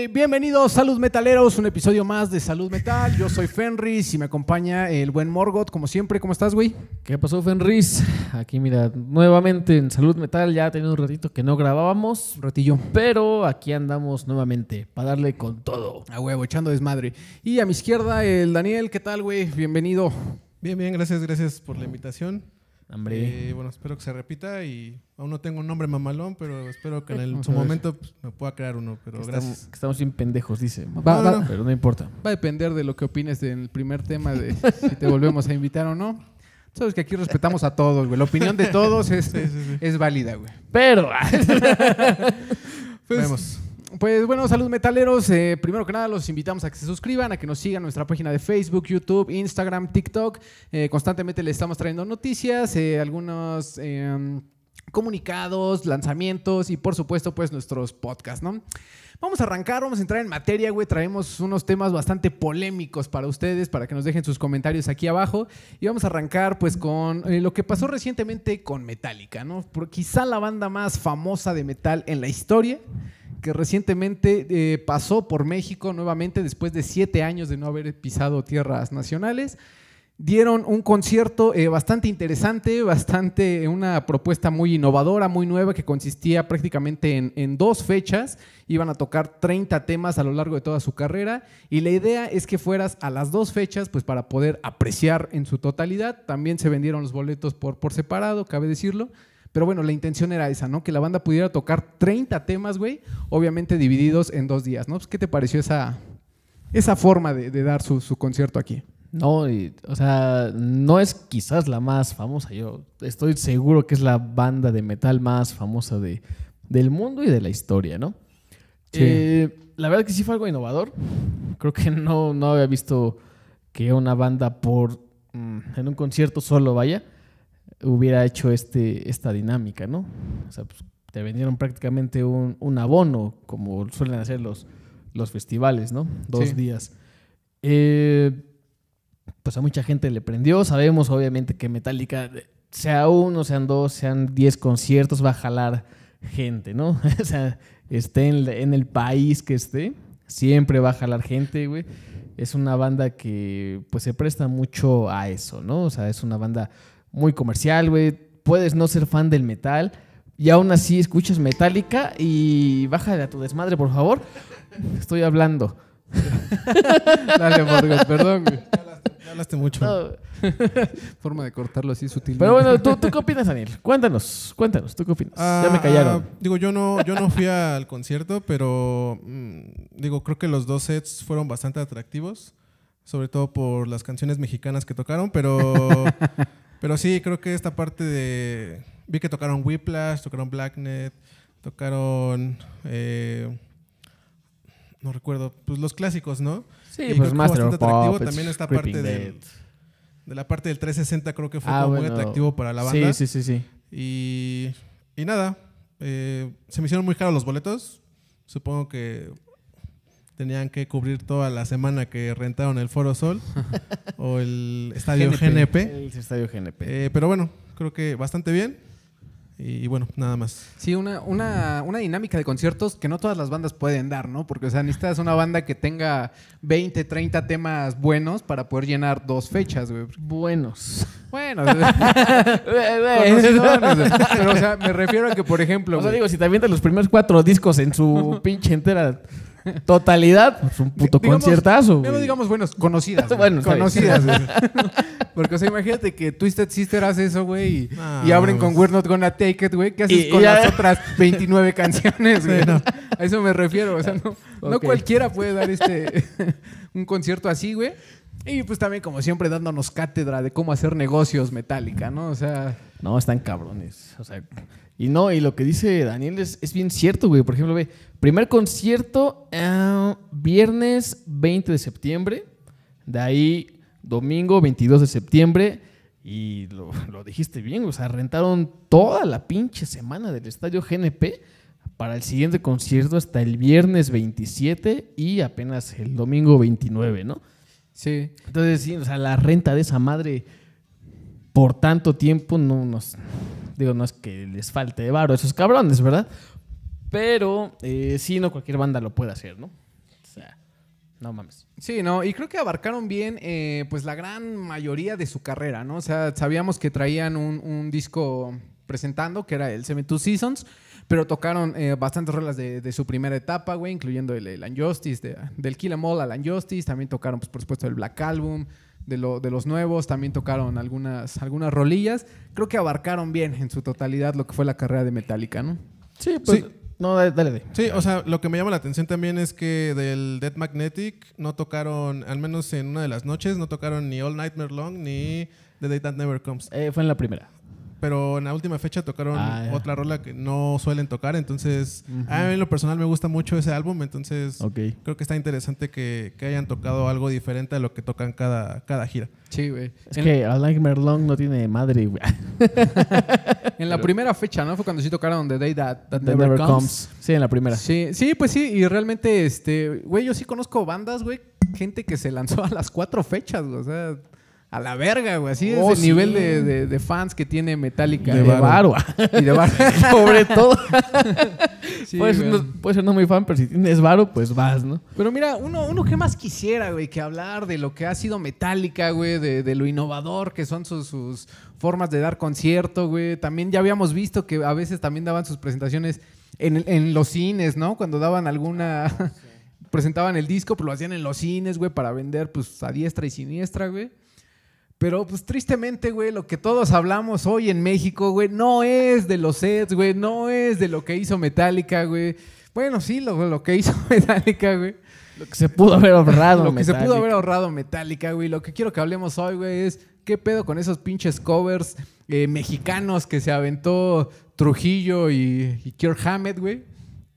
Eh, bienvenidos Salud Metaleros, un episodio más de Salud Metal. Yo soy Fenris y me acompaña el buen Morgoth, como siempre. ¿Cómo estás, güey? ¿Qué pasó, Fenris? Aquí, mira, nuevamente en Salud Metal. Ya ha tenido un ratito que no grabábamos. Un ratillo. Pero aquí andamos nuevamente para darle con todo. A huevo, echando desmadre. Y a mi izquierda, el Daniel. ¿Qué tal, güey? Bienvenido. Bien, bien, gracias, gracias por la invitación. Eh, bueno, espero que se repita y aún no tengo un nombre mamalón, pero espero que en su momento pues, me pueda crear uno. Pero gracias. Estamos, que estamos sin pendejos, dice. Pero no importa. Va a depender de lo que opines del primer tema de si te volvemos a invitar o no. Sabes que aquí respetamos a todos, güey. La opinión de todos es, es válida, güey. Pero. Ah. Pues bueno, salud metaleros. Eh, primero que nada, los invitamos a que se suscriban, a que nos sigan nuestra página de Facebook, YouTube, Instagram, TikTok. Eh, constantemente les estamos trayendo noticias, eh, algunos em, comunicados, lanzamientos y por supuesto pues nuestros podcasts, ¿no? Vamos a arrancar, vamos a entrar en materia, güey. Traemos unos temas bastante polémicos para ustedes, para que nos dejen sus comentarios aquí abajo. Y vamos a arrancar pues con lo que pasó recientemente con Metallica, ¿no? Porque quizá la banda más famosa de metal en la historia que recientemente eh, pasó por México nuevamente después de siete años de no haber pisado tierras nacionales. Dieron un concierto eh, bastante interesante, bastante una propuesta muy innovadora, muy nueva, que consistía prácticamente en, dos fechas. Iban a tocar 30 temas a lo largo de toda su carrera y la idea es que fueras a las dos fechas pues para poder apreciar en su totalidad. También se vendieron los boletos por, por separado, cabe decirlo. Pero bueno, la intención era esa, ¿no? Que la banda pudiera tocar 30 temas, güey, obviamente divididos en dos días, ¿no? Pues, ¿Qué te pareció esa, esa forma de, dar su, concierto aquí? No, o sea, no es quizás la más famosa. Yo estoy seguro que es la banda de metal más famosa de, del mundo y de la historia, ¿no? Eh, la verdad que sí fue algo innovador. Creo que no, no había visto que una banda por mm, en un concierto solo vaya hubiera hecho este, esta dinámica, ¿no? O sea, pues, te vendieron prácticamente un, abono, como suelen hacer los, los festivales, ¿no? Dos días. Eh, pues a mucha gente le prendió. Sabemos, obviamente, que Metallica, eh, sea uno, sean dos, sean diez conciertos, va a jalar gente, ¿no? o sea, esté en, en, el país que esté, siempre va a jalar gente, güey. Es una banda que, pues, se presta mucho a eso, ¿no? O sea, es una banda muy comercial, güey. Puedes no ser fan del metal y aún así escuchas Metallica y baja a tu desmadre, por favor. Estoy hablando. Dale, Morgan, perdón, Ya hablaste, mucho. Forma de cortarlo así sutil. Pero bueno, ¿tú, qué opinas, Daniel? Cuéntanos, cuéntanos, ¿tú qué opinas? ya me ah, callaron. Digo, yo no, yo no fui al concierto, pero mm, digo, creo que los dos sets fueron bastante atractivos, sobre todo por las canciones mexicanas que tocaron, pero Pero sí, creo que esta parte de... Vi que tocaron Whiplash, tocaron Blacknet, tocaron... Eh, no recuerdo, pues los clásicos, ¿no? Sí, pues más atractivo también esta parte del, de la parte del 360 creo que fue ah, muy atractivo para la banda. Sí, sí, sí, sí. Y, nada, eh, se me hicieron muy caros los boletos. Supongo que tenían que cubrir toda la semana que rentaron el Foro Sol o el Estadio GNP. El Estadio GNP. Eh, pero bueno, creo que bastante bien. Y, bueno, nada más. Sí, una, dinámica de conciertos que no todas las bandas pueden dar, ¿no? Porque, o sea, necesitas una banda que tenga 20, 30 temas buenos para poder llenar dos fechas, güey. Buenos. Bueno. Pero, o sea, me refiero a que, por ejemplo. O sea, digo, si también de los primeros cuatro discos en su pinche entera totalidad, pues un puto conciertazo. digamos, bueno, conocidas. conocidas. Porque, o sea, imagínate que Twisted Sister hace eso, güey, y, abren con pues. We're Not Gonna Take It, güey. ¿Qué haces con las otras 29 canciones, güey? A eso me refiero. O sea, no, no cualquiera puede dar este un concierto así, güey. Y pues también, como siempre, dándonos cátedra de cómo hacer negocios metálica, ¿no? O sea. No, están cabrones. O sea. Y no, y lo que dice Daniel es, bien cierto, güey. Por ejemplo, ve, primer concierto, ah, viernes 20 de septiembre. De ahí, domingo 22 de septiembre. Y lo, lo dijiste bien, o sea, rentaron toda la pinche semana del estadio GNP para el siguiente concierto hasta el viernes 27 y apenas el domingo 29, ¿no? Sí. Entonces, sí, o sea, la renta de esa madre por tanto tiempo no nos. Digo, no es que les falte de varo a esos cabrones, ¿verdad? Pero eh, sí, no cualquier banda lo puede hacer, ¿no? O sea, no mames. Sí, no, y creo que abarcaron bien, eh, pues, la gran mayoría de su carrera, ¿no? O sea, sabíamos que traían un, disco presentando, que era el Seven Two Seasons. Pero tocaron eh, bastantes rolas de, de, su primera etapa, güey, incluyendo el, el Unjustice, del Kill Em All al Unjustice. También tocaron, pues, por supuesto, el Black Album. De, lo, de, los nuevos, también tocaron algunas, algunas rolillas. Creo que abarcaron bien en su totalidad lo que fue la carrera de Metallica, ¿no? Sí, pues. No, dale, dale. Sí, o sea, lo que me llama la atención también es que del Dead Magnetic no tocaron, al menos en una de las noches, no tocaron ni All Nightmare Long ni The Day That Never Comes. Eh, fue en la primera pero en la última fecha tocaron ah, otra rola que no suelen tocar, entonces a mí en lo personal me gusta mucho ese álbum, entonces creo que está interesante que, hayan tocado algo diferente a lo que tocan cada, cada gira. Sí, güey. Es que Alain Merlon no tiene madre, güey. en la primera fecha, ¿no? Fue cuando sí tocaron The Day That, Never, comes. Sí, en la primera. Sí, sí, pues sí, y realmente, este, güey, yo sí conozco bandas, güey, gente que se lanzó a las cuatro fechas, güey, o sea a la verga, güey. Así oh, es el nivel de, fans que tiene Metallica. De varo. Y de varo. Sobre todo. puede ser no muy fan, pero si tienes varo, pues vas, ¿no? Pero mira, uno, uno que más quisiera, güey, que hablar de lo que ha sido Metallica, güey, de, lo innovador que son sus, formas de dar concierto, güey. También ya habíamos visto que a veces también daban sus presentaciones en, en los cines, ¿no? Cuando daban alguna... Ah, presentaban el disco, pero pues lo hacían en los cines, güey, para vender, pues, a diestra y siniestra, güey. Pero pues tristemente, güey, lo que todos hablamos hoy en México, güey, no es de los sets, güey, no es de lo que hizo Metallica, güey. Bueno, sí, lo, que hizo Metallica, güey. Lo que se pudo haber ahorrado. lo que se pudo haber ahorrado Metallica, güey. Lo que quiero que hablemos hoy, güey, es qué pedo con esos pinches covers eh, mexicanos que se aventó Trujillo y, y Kirk Hammett, güey.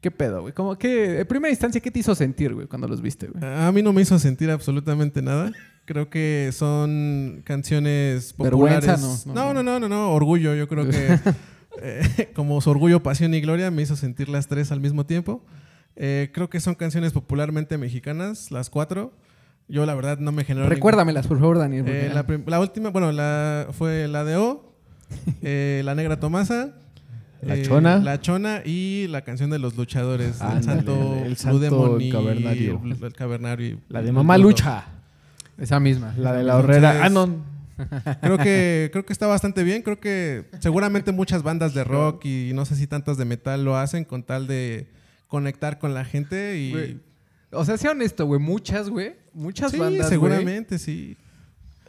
¿Qué pedo, güey? Como que, en primera instancia, ¿qué te hizo sentir, güey, cuando los viste, güey? A mí no me hizo sentir absolutamente nada. Creo que son canciones populares. Vergüenza, no. No, no, no, no, orgullo. Yo creo que eh, como su orgullo, pasión y gloria me hizo sentir las tres al mismo tiempo. Eh, creo que son canciones popularmente mexicanas, las cuatro. Yo la verdad no me generó. Recuérdamelas, por favor, Daniel. Eh, la, última, bueno, la fue la de O, la Negra Tomasa. La Chona. y la canción de los luchadores. el, santo, el santo, el, La de Mamá Lucha. Esa misma. La de la horrera. Ah, Creo que, creo que está bastante bien. Creo que seguramente muchas bandas de rock y no sé si tantas de metal lo hacen con tal de conectar con la gente y. O sea, sea honesto, güey. Muchas, güey. Muchas sí, bandas. Seguramente, sí.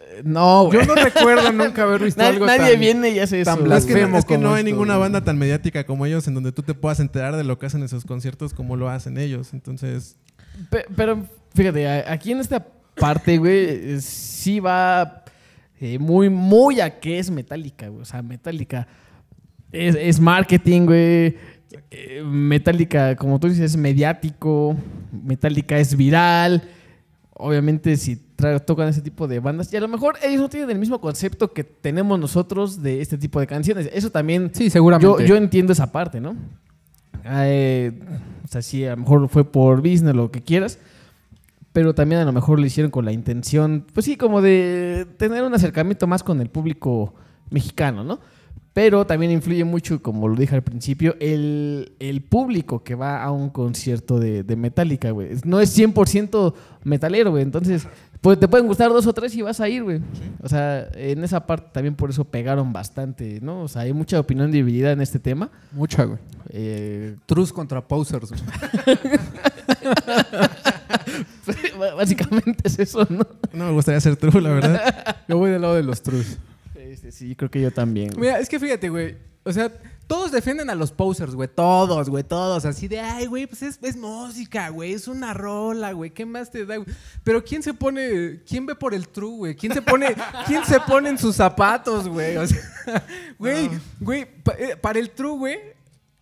Eh, no, güey. Yo no recuerdo nunca haber visto algo Nadie viene y hace eso. es que, no hay ninguna banda tan mediática como ellos en donde tú te puedas enterar de lo que hacen en sus conciertos como lo hacen ellos. Entonces. pero fíjate, aquí en este parte, güey, sí va eh, muy, muy a que es Metallica, güey. O sea, Metallica es, marketing, güey. Eh, Metallica, como tú dices, es mediático. Metallica es viral. Obviamente, si tocan ese tipo de bandas, y a lo mejor ellos no tienen el mismo concepto que tenemos nosotros de este tipo de canciones. Eso también. Sí, seguramente. Yo, entiendo esa parte, ¿no? Ah, eh, o sea, sí, a lo mejor fue por business, lo que quieras pero también a lo mejor lo hicieron con la intención, pues sí, como de tener un acercamiento más con el público mexicano, ¿no? Pero también influye mucho, como lo dije al principio, el, el público que va a un concierto de, de Metallica, güey. No es 100% metalero, güey. Entonces, pues te pueden gustar dos o tres y vas a ir, güey. O sea, en esa parte también por eso pegaron bastante, ¿no? O sea, hay mucha opinión dividida en este tema. Mucha, güey. Eh... contra posers, güey. Básicamente es eso, ¿no? No me gustaría ser true, la verdad. Yo voy del lado de los trues. Sí, creo que yo también. Mira, es que fíjate, güey. O sea, todos defienden a los posers, güey. Todos, güey, todos. Así de, ay, güey, pues es, música, güey. Es una rola, güey. ¿Qué más te da, Pero ¿quién se pone, quién ve por el true, güey? ¿Quién se pone, quién se pone en sus zapatos, güey? güey, güey, eh, para el true, güey,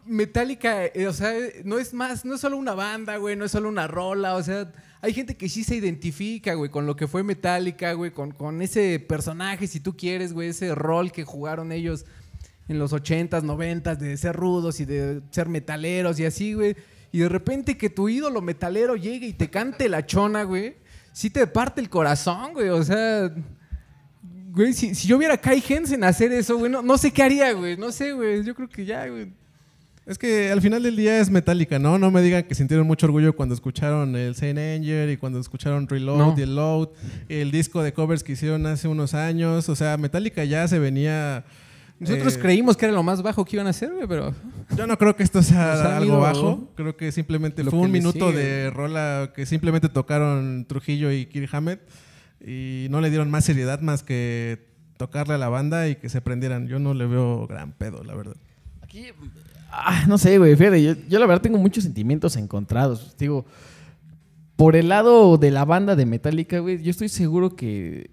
Metallica, eh, o sea, no es más, no es solo una banda, güey, no es solo una rola, o sea, hay gente que sí se identifica, güey, con lo que fue Metallica, güey, con, con ese personaje, si tú quieres, güey, ese rol que jugaron ellos en los 80s, de ser rudos y de ser metaleros y así, güey. Y de repente que tu ídolo metalero llegue y te cante la chona, güey, sí te parte el corazón, güey, o sea... Güey, si, yo viera a Kai en hacer eso, güey, no, no sé qué haría, güey. No sé, güey. Yo creo que ya, güey es que al final del día es Metallica, ¿no? No me digan que sintieron mucho orgullo cuando escucharon el Saint Angel y cuando escucharon Reload y el Load, el disco de covers que hicieron hace unos años. O sea, Metallica ya se venía. Nosotros eh, creímos que era lo más bajo que iban a hacer, pero. Yo no creo que esto sea algo bajo. Creo que simplemente fue un minuto de rola que simplemente tocaron Trujillo y Kiri Hammett y no le dieron más seriedad más que tocarle a la banda y que se prendieran. Yo no le veo gran pedo, la verdad. Aquí Ah, no sé, güey, fíjate, yo, la verdad tengo muchos sentimientos encontrados. Digo, por el lado de la banda de Metallica, güey, yo estoy seguro que.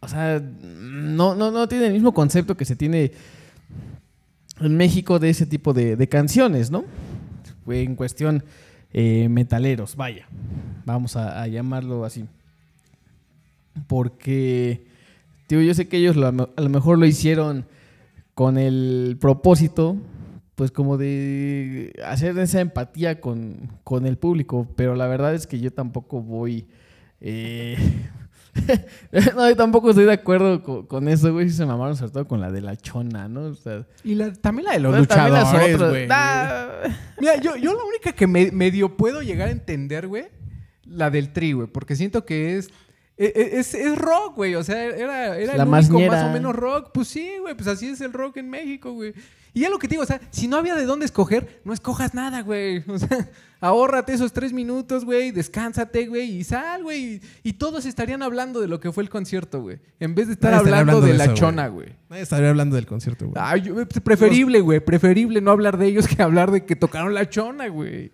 O sea, no, no, no tiene el mismo concepto que se tiene en México de ese tipo de, canciones, ¿no? En cuestión eh, metaleros, vaya. Vamos a, llamarlo así. Porque, tío, yo sé que ellos a lo mejor lo hicieron con el propósito, pues como de hacer esa empatía con, con el público, pero la verdad es que yo tampoco voy... Eh, no, yo tampoco estoy de acuerdo con, eso, güey. Se mamaron sobre todo con la de la chona, ¿no? O sea, y también la de los luchadores, güey. Mira, yo, yo la única que me, medio puedo llegar a entender, güey, la del tri, güey. Porque siento que es e, e, es, rock, güey. O sea, era, el más, más o menos rock. Pues sí, güey. Pues así es el rock en México, güey. Y ya lo que te digo, o sea, si no había de dónde escoger, no escojas nada, güey. O sea, ahórrate esos tres minutos, güey. Descánsate, güey. Y sal, güey. Y todos estarían hablando de lo que fue el concierto, güey. En vez de estar hablando, de, la chona, güey. Nadie estaría hablando del concierto, güey. Pues, preferible, güey. Preferible no hablar de ellos que hablar de que tocaron la chona, güey.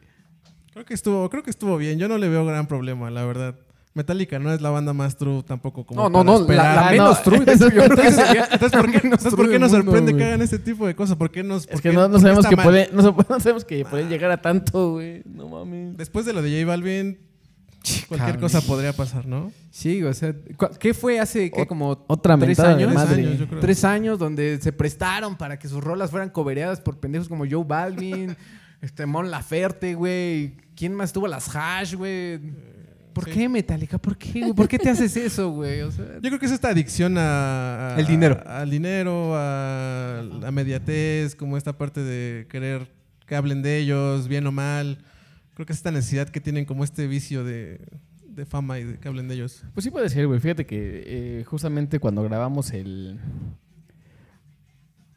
Creo que estuvo, creo que estuvo bien. Yo no le veo gran problema, la verdad. Metallica no es la banda más true tampoco como. No, no, no, la, menos no. true. entonces, ¿por qué, nos sorprende que hagan este tipo de cosas? ¿Por qué nos.? Es que no, sabemos que puede, no, sabemos que pueden llegar a tanto, güey. No mames. Después de lo de J Balvin, cualquier cosa podría pasar, ¿no? Sí, o sea, ¿qué fue hace qué, como otra tres años? Tres Tres, años tres años donde se prestaron para que sus rolas fueran cobereadas por pendejos como Joe Balvin, este Mon Laferte, güey. ¿Quién más tuvo las hash, güey? ¿Por qué Metallica? ¿Por qué? Güey? ¿Por qué te haces eso, güey? Yo creo que es esta adicción a, dinero, al dinero, a la mediatez, como esta parte de querer que hablen de ellos, bien o mal. Creo que es esta necesidad que tienen como este vicio de, fama y de que hablen de ellos. Pues sí puede ser, güey. Fíjate que eh, justamente cuando grabamos el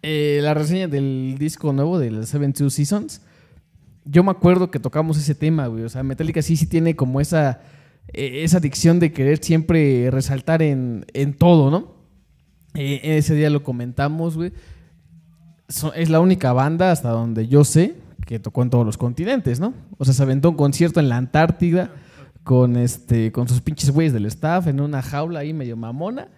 eh, la reseña del disco nuevo de Seven Two Seasons, yo me acuerdo que tocamos ese tema, güey. O sea, Metallica sí sí tiene como esa e, esa adicción de querer siempre resaltar en, todo, ¿no? E, ese día lo comentamos, güey. es la única banda, hasta donde yo sé, que tocó en todos los continentes, ¿no? O sea, se aventó un concierto en la Antártida con, este, con sus pinches güeyes del staff en una jaula ahí medio mamona.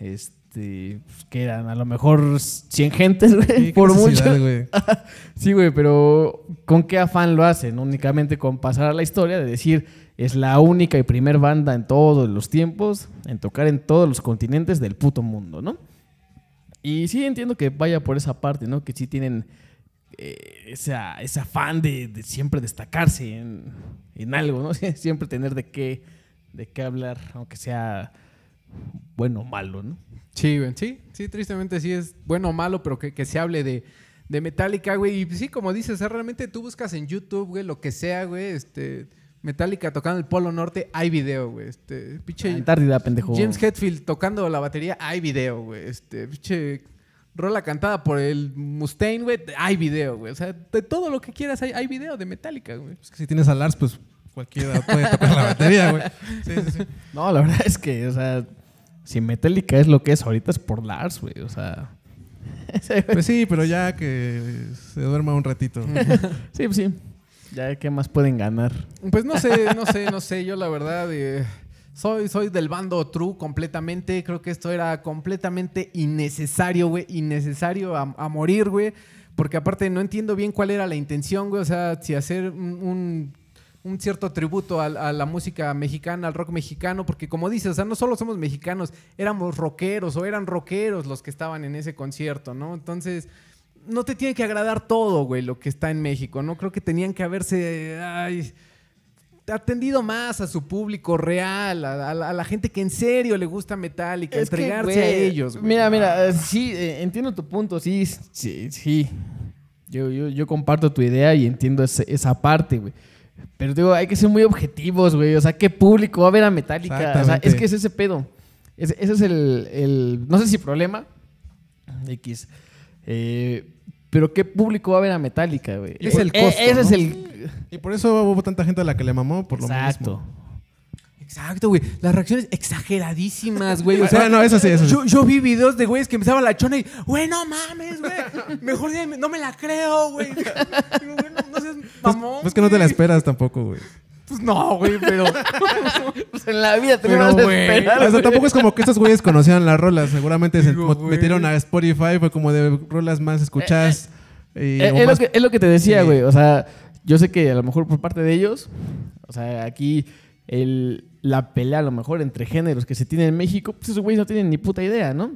Este, pues, que eran a lo mejor 100 gentes, güey, por mucho. sí, güey, pero ¿con qué afán lo hacen? Únicamente con pasar a la historia de decir es la única y primer banda en todos los tiempos en tocar en todos los continentes del puto mundo, ¿no? Y sí entiendo que vaya por esa parte, ¿no? Que sí tienen eh, ese afán de, siempre destacarse en, algo, ¿no? siempre tener de qué, de hablar, aunque sea bueno o malo, ¿no? Sí, sí, sí, tristemente sí es bueno o malo, pero que, se hable de, de Metallica, güey. Y sí, como dices, realmente tú buscas en YouTube, güey, lo que sea, güey, este Metallica tocando el Polo Norte, hay video, güey. Este, pinche. pendejo. James Hetfield tocando la batería, hay video, güey. Este, pinche. Rola cantada por el Mustaine, güey, hay video, güey. O sea, de todo lo que quieras hay, hay video de Metallica, güey. Es que si tienes a Lars, pues cualquiera puede tocar la batería, güey. Sí, sí, No, la verdad es que, o sea, si Metallica es lo que es ahorita es por Lars, güey. O sea. pues sí, pero ya que se duerma un ratito. sí, pues sí. Ya, ¿qué más pueden ganar? Pues no sé, no sé, no sé. Yo la verdad eh, soy, soy del bando true completamente. Creo que esto era completamente innecesario, güey. Innecesario a, morir, güey. Porque aparte no entiendo bien cuál era la intención, güey. O sea, si hacer un, cierto tributo a, a, la música mexicana, al rock mexicano, porque como dices, o sea, no solo somos mexicanos, éramos rockeros o eran rockeros los que estaban en ese concierto, ¿no? Entonces, no te tiene que agradar todo, güey, lo que está en México, ¿no? Creo que tenían que haberse atendido más a su público real, a, la, gente que en serio le gusta Metallica, que, a ellos. Güey. Mira, mira, ah. sí, eh, entiendo tu punto, sí, sí, sí. Yo, yo, yo comparto tu idea y entiendo esa parte, güey. Pero digo, hay que ser muy objetivos, güey. O sea, ¿qué público va a ver a Metallica? O sea, es que es ese pedo. ese es el, el, no sé si problema, X. Eh, pero ¿qué público va a ver a Metallica, güey? Es el eh, costo. ese es el... Y por eso hubo tanta gente a la que le mamó por lo Exacto. mismo. Exacto, güey. Las reacciones exageradísimas, güey. O sea, no, eso sí, eso sí. Yo, vi videos de güeyes que empezaba la chona y, güey, no mames, güey. Mejor no me la creo, güey. No, no seas pues, mamón. Pues que no te la esperas tampoco, güey. Pues no, güey, pero. pues en la vida te pero, güey. Esperar, o tampoco es como que estos güeyes conocían las rolas. Seguramente se metieron a Spotify, fue como de rolas más escuchadas. Eh, eh, eh, es, Lo que, te decía, güey. O sea, yo sé que a lo mejor por parte de ellos, o sea, aquí el, la pelea a lo mejor entre géneros que se tiene en México, pues esos güeyes no tienen ni puta idea, ¿no?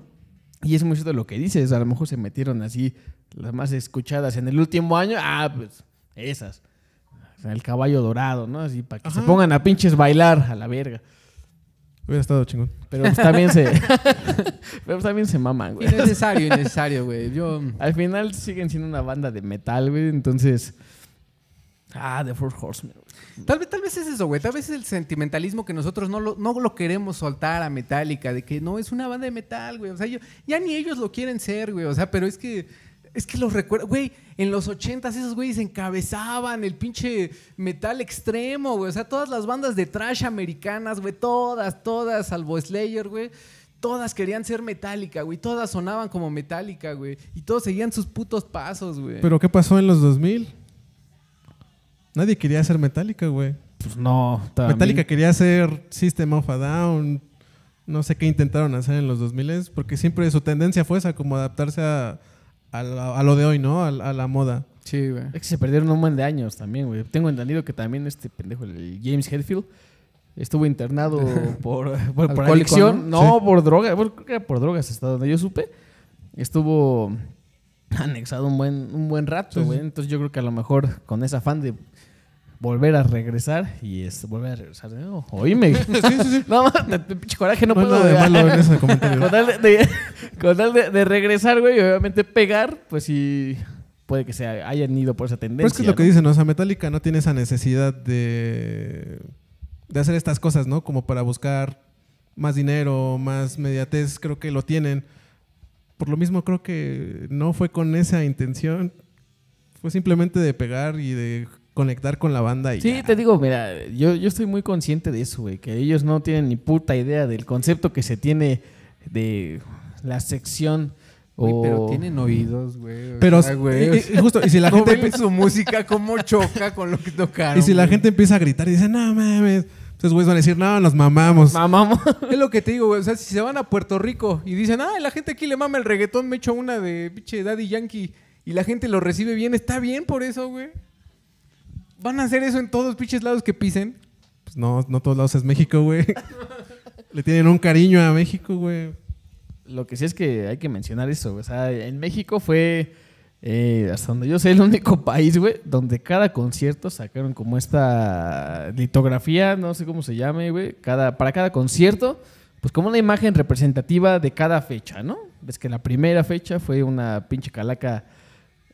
Y es muy cierto lo que dices. A lo mejor se metieron así las más escuchadas en el último año. Ah, pues esas. O sea, el caballo dorado, ¿no? Así para que se pongan a pinches bailar a la verga. Hubiera estado chingón. Pero pues, también se. pero pues, también se maman, güey. Innecesario, innecesario, güey. Yo. Al final siguen siendo una banda de metal, güey. Entonces. Ah, The Four Horsemen. Tal vez, tal vez es eso, güey. Tal vez es el sentimentalismo que nosotros no lo, no lo queremos soltar a Metallica, de que no es una banda de metal, güey. O sea, yo, ya ni ellos lo quieren ser, güey. O sea, pero es que es que los recuerdo, güey, en los ochentas esos güeyes encabezaban el pinche metal extremo, güey. O sea, todas las bandas de trash americanas, güey, todas, todas, salvo Slayer, güey. Todas querían ser metálica, güey. Todas sonaban como metálica, güey. Y todos seguían sus putos pasos, güey. ¿Pero qué pasó en los 2000? Nadie quería ser metálica, güey. Pues no. También. Metallica quería ser System of a Down. No sé qué intentaron hacer en los 2000 porque siempre su tendencia fue esa, como adaptarse a a, lo de hoy, ¿no? A, la moda. Sí, güey. Es que se perdieron un buen de años también, güey. Tengo entendido que también este pendejo, el James Hetfield, estuvo internado por, por, No, por droga. creo que era por drogas, hasta donde yo supe. Estuvo anexado un buen, un buen rato, güey. Entonces yo creo que a lo mejor con ese afán de volver a regresar y es volver a regresar de nuevo. Oíme. No, de pinche coraje no, puedo. De malo con tal de, regresar, güey, obviamente pegar, pues sí puede que se hayan ido por esa tendencia. Pues es lo que dicen, ¿no? o sea, Metallica no tiene esa necesidad de de hacer estas cosas, ¿no? Como para buscar más dinero, más mediatez, creo que lo tienen. Por lo mismo creo que no fue con esa intención, fue simplemente de pegar y de conectar con la banda y Sí, te digo, mira, yo, estoy muy consciente de eso, güey, que ellos no tienen ni puta idea del concepto que se tiene de la sección Uy, pero tienen oídos, güey. Pero, güey, eh, eh, justo, y si la gente. su música, cómo choca con lo que tocaron. Y si la gente empieza a gritar y dice, no mames. Entonces, güey, van a decir, no, nos mamamos. Mamamos. Es lo que te digo, güey. O sea, si se van a Puerto Rico y dicen, ah, la gente aquí le mama el reggaetón, me echo una de pinche Daddy Yankee y la gente lo recibe bien, está bien por eso, güey van a hacer eso en todos los pinches lados que pisen. Pues no, no todos lados es México, güey. Le tienen un cariño a México, güey. Lo que sí es que hay que mencionar eso. O sea, en México fue, eh, hasta donde yo sé, el único país, güey, donde cada concierto sacaron como esta litografía, no sé cómo se llame, güey. Cada, para cada concierto, pues como una imagen representativa de cada fecha, ¿no? Ves que la primera fecha fue una pinche calaca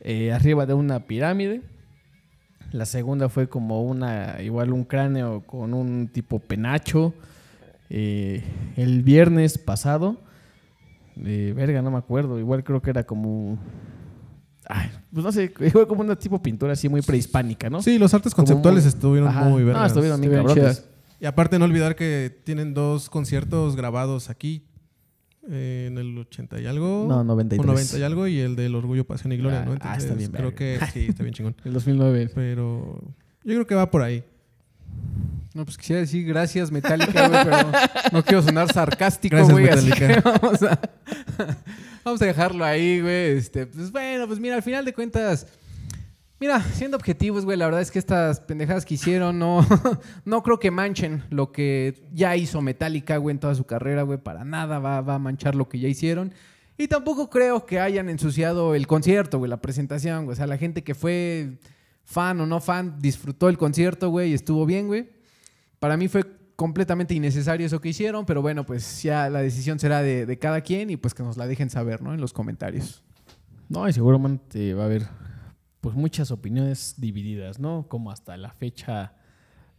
eh, arriba de una pirámide. La segunda fue como una, igual un cráneo con un tipo penacho. Eh, el viernes pasado, de verga, no me acuerdo, igual creo que era como... pues no sé, igual como una tipo pintura así muy prehispánica, ¿no? Sí, los artes conceptuales estuvieron muy verdes estuvieron, Y aparte no olvidar que tienen dos conciertos grabados aquí eh, en el 80 y algo. No, 93. O 90 y algo y el del Orgullo, Pasión y Gloria, ah, ¿no? Entonces, ah, está bien. Creo que sí, está bien chingón. el 2009. Pero yo creo que va por ahí. No, pues quisiera decir gracias Metallica, güey, pero no quiero sonar sarcástico, güey. Así que vamos a, vamos a dejarlo ahí, güey. Este, pues bueno, pues mira, al final de cuentas... Mira, siendo objetivos, güey, la verdad es que estas pendejadas que hicieron no, no creo que manchen lo que ya hizo Metallica, güey, en toda su carrera, güey, para nada va, a manchar lo que ya hicieron. Y tampoco creo que hayan ensuciado el concierto, güey, la presentación, güey. O sea, la gente que fue fan o no fan disfrutó el concierto, güey, y estuvo bien, güey. Para mí fue completamente innecesario eso que hicieron, pero bueno, pues ya la decisión será de, cada quien y pues que nos la dejen saber, ¿no? En los comentarios. No, y seguramente va a haber pues muchas opiniones divididas, ¿no? Como hasta la fecha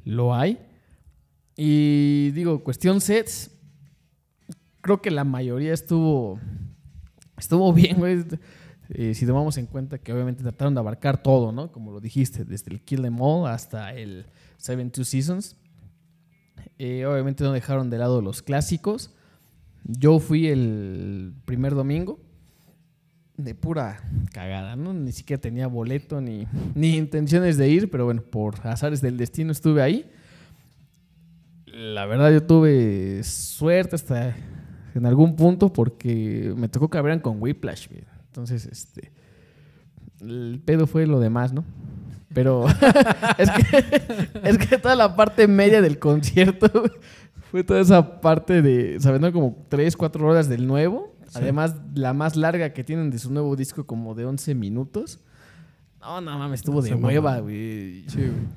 lo hay. Y digo, cuestión sets, creo que la mayoría estuvo, estuvo bien, eh, si tomamos en cuenta que obviamente trataron de abarcar todo, ¿no? Como lo dijiste, desde el Kill Them All hasta el Seven Two Seasons. Eh, obviamente no dejaron de lado los clásicos. Yo fui el primer domingo de pura cagada, ¿no? Ni siquiera tenía boleto ni, ni intenciones de ir, pero bueno, por azares del destino estuve ahí. La verdad yo tuve suerte hasta en algún punto porque me tocó cabrear con Whiplash. Entonces, este, el pedo fue lo demás, ¿no? Pero es, que, es que toda la parte media del concierto fue toda esa parte de, sabiendo como 3, 4 horas del nuevo Además, la más larga que tienen de su nuevo disco, como de 11 minutos. No, no mames, estuvo de nueva, güey.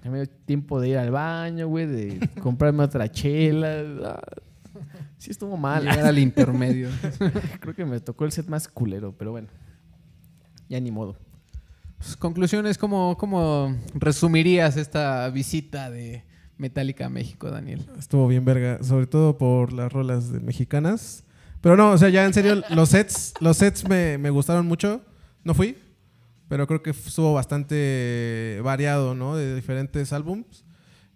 Me tiempo de ir al baño, güey, de comprarme otra chela. Ah, sí, estuvo mal. Era el intermedio. Creo que me tocó el set más culero, pero bueno. Ya ni modo. Pues, conclusiones, ¿cómo, resumirías esta visita de Metallica a México, Daniel? Estuvo bien verga, sobre todo por las rolas mexicanas. Pero no, o sea, ya en serio, los sets, los sets me, me gustaron mucho. No fui, pero creo que estuvo bastante variado, ¿no? De diferentes álbums.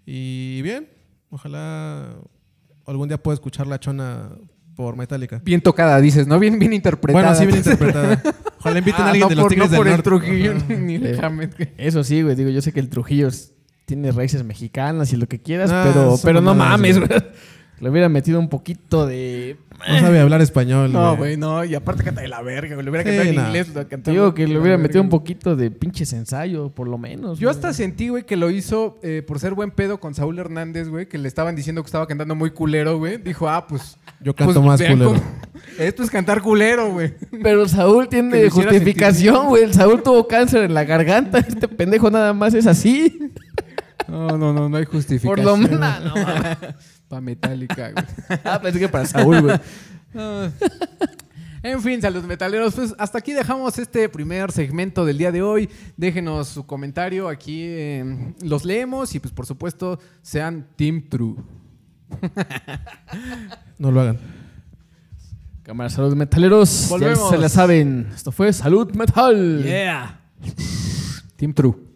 Y bien, ojalá algún día pueda escuchar la chona por Metallica. Bien tocada, dices, ¿no? Bien, bien interpretada. Bueno, sí, bien interpretada. Ojalá inviten a ah, alguien de los por, Tigres no por el Trujillo ni el Hammett. Eso sí, güey. Digo, yo sé que el Trujillo tiene raíces mexicanas y lo que quieras, ah, pero, pero no mames, güey. Le hubiera metido un poquito de. No sabe hablar español. No, güey, no. Y aparte canta de la verga, güey. Le hubiera cantado en inglés. Lo Digo que le hubiera metido un poquito de pinches ensayos, por lo menos. Yo hasta sentí, güey, que lo hizo eh, por ser buen pedo con Saúl Hernández, güey, que le estaban diciendo que estaba cantando muy culero, güey. Dijo, ah, pues. Yo pues, canto más culero. Esto es cantar culero, güey. Pero Saúl tiene justificación, güey. El Saúl tuvo cáncer en la garganta. Este pendejo nada más es así. No, no, no, no hay justificación. Por lo menos. Ah, no, metálica ah, que para Saúl, ah. En fin, saludos metaleros, pues hasta aquí dejamos este primer segmento del día de hoy. Déjenos su comentario, aquí los leemos y pues por supuesto sean Team True. no lo hagan. Cámara, salud metaleros. se la saben. Esto fue Salud Metal. Yeah. Team True.